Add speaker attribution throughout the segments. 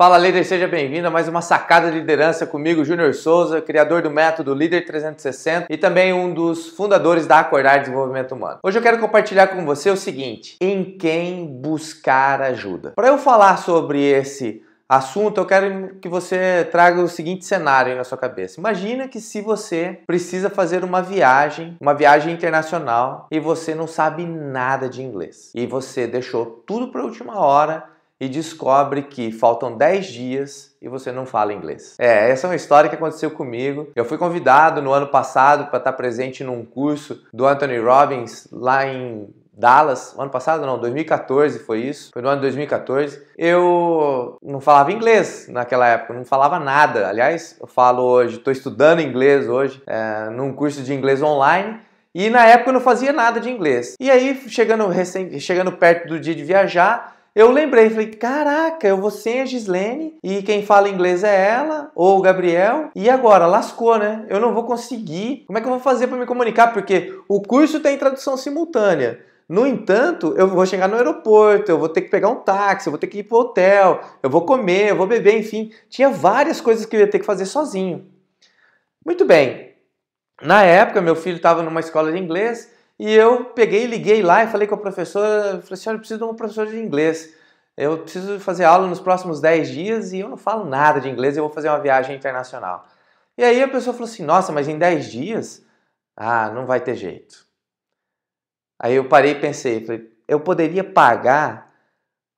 Speaker 1: Fala líder, seja bem-vindo a mais uma sacada de liderança comigo, Júnior Souza, criador do método Líder 360 e também um dos fundadores da Acordar Desenvolvimento Humano. Hoje eu quero compartilhar com você o seguinte: em quem buscar ajuda. Para eu falar sobre esse assunto, eu quero que você traga o seguinte cenário na sua cabeça. Imagina que se você precisa fazer uma viagem, uma viagem internacional e você não sabe nada de inglês e você deixou tudo para a última hora e descobre que faltam 10 dias e você não fala inglês. É, essa é uma história que aconteceu comigo. Eu fui convidado no ano passado para estar presente num curso do Anthony Robbins lá em Dallas, ano passado não, 2014 foi isso, foi no ano de 2014. Eu não falava inglês naquela época, não falava nada. Aliás, eu falo hoje, estou estudando inglês hoje, é, num curso de inglês online. E na época eu não fazia nada de inglês. E aí, chegando, recém, chegando perto do dia de viajar, eu lembrei, falei, caraca, eu vou sem a Gislene e quem fala inglês é ela ou o Gabriel. E agora? Lascou, né? Eu não vou conseguir. Como é que eu vou fazer para me comunicar? Porque o curso tem tradução simultânea. No entanto, eu vou chegar no aeroporto, eu vou ter que pegar um táxi, eu vou ter que ir pro hotel, eu vou comer, eu vou beber, enfim. Tinha várias coisas que eu ia ter que fazer sozinho. Muito bem. Na época, meu filho estava numa escola de inglês e eu peguei, liguei lá e falei com a professora, falei assim, eu preciso de uma professora de inglês. Eu preciso fazer aula nos próximos 10 dias e eu não falo nada de inglês, eu vou fazer uma viagem internacional. E aí a pessoa falou assim, nossa, mas em 10 dias? Ah, não vai ter jeito. Aí eu parei e pensei, falei, eu poderia pagar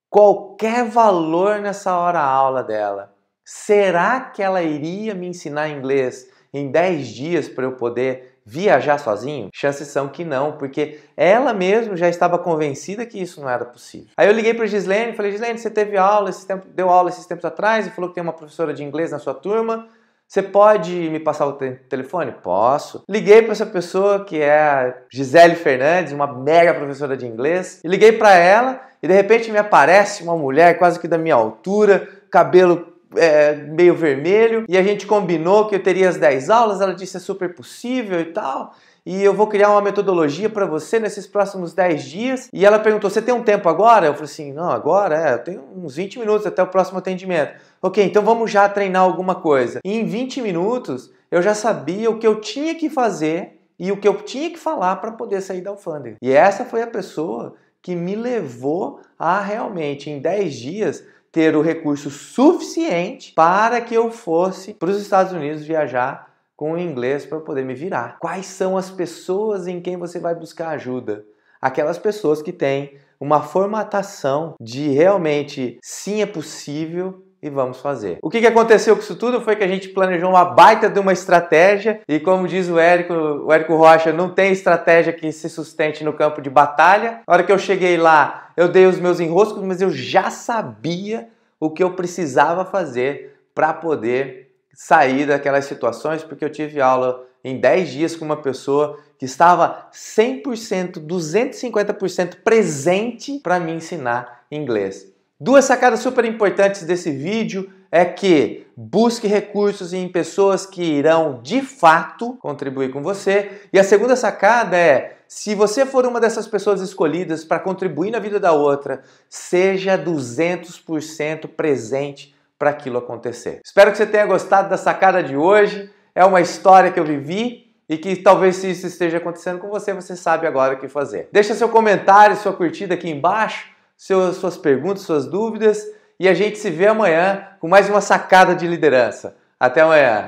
Speaker 1: qualquer valor nessa hora aula dela. Será que ela iria me ensinar inglês? em 10 dias para eu poder viajar sozinho? Chances são que não, porque ela mesma já estava convencida que isso não era possível. Aí eu liguei para Gislene e falei: Gislene, você teve aula esse tempo deu aula esses tempos atrás e falou que tem uma professora de inglês na sua turma. Você pode me passar o telefone? Posso. Liguei para essa pessoa que é a Gisele Fernandes, uma mega professora de inglês. E liguei para ela e de repente me aparece uma mulher quase que da minha altura, cabelo é, meio vermelho e a gente combinou que eu teria as 10 aulas. Ela disse é super possível e tal. E eu vou criar uma metodologia para você nesses próximos 10 dias. E ela perguntou: Você tem um tempo agora? Eu falei assim: Não, agora é, eu tenho uns 20 minutos até o próximo atendimento. Ok, então vamos já treinar alguma coisa. E em 20 minutos eu já sabia o que eu tinha que fazer e o que eu tinha que falar para poder sair da alfândega. E essa foi a pessoa que me levou a realmente, em 10 dias, ter o recurso suficiente para que eu fosse para os Estados Unidos viajar com o inglês para poder me virar. Quais são as pessoas em quem você vai buscar ajuda? Aquelas pessoas que têm uma formatação de realmente sim é possível, e vamos fazer. O que, aconteceu com isso tudo foi que a gente planejou uma baita de uma estratégia e como diz o Érico, o Érico Rocha, não tem estratégia que se sustente no campo de batalha. Na hora que eu cheguei lá, eu dei os meus enroscos, mas eu já sabia o que eu precisava fazer para poder sair daquelas situações, porque eu tive aula em 10 dias com uma pessoa que estava 100%, 250% presente para me ensinar inglês. Duas sacadas super importantes desse vídeo é que busque recursos em pessoas que irão de fato contribuir com você. E a segunda sacada é: se você for uma dessas pessoas escolhidas para contribuir na vida da outra, seja 200% presente para aquilo acontecer. Espero que você tenha gostado da sacada de hoje. É uma história que eu vivi e que talvez se isso esteja acontecendo com você, você sabe agora o que fazer. Deixa seu comentário, sua curtida aqui embaixo seus, suas perguntas, suas dúvidas e a gente se vê amanhã com mais uma sacada de liderança. Até amanhã!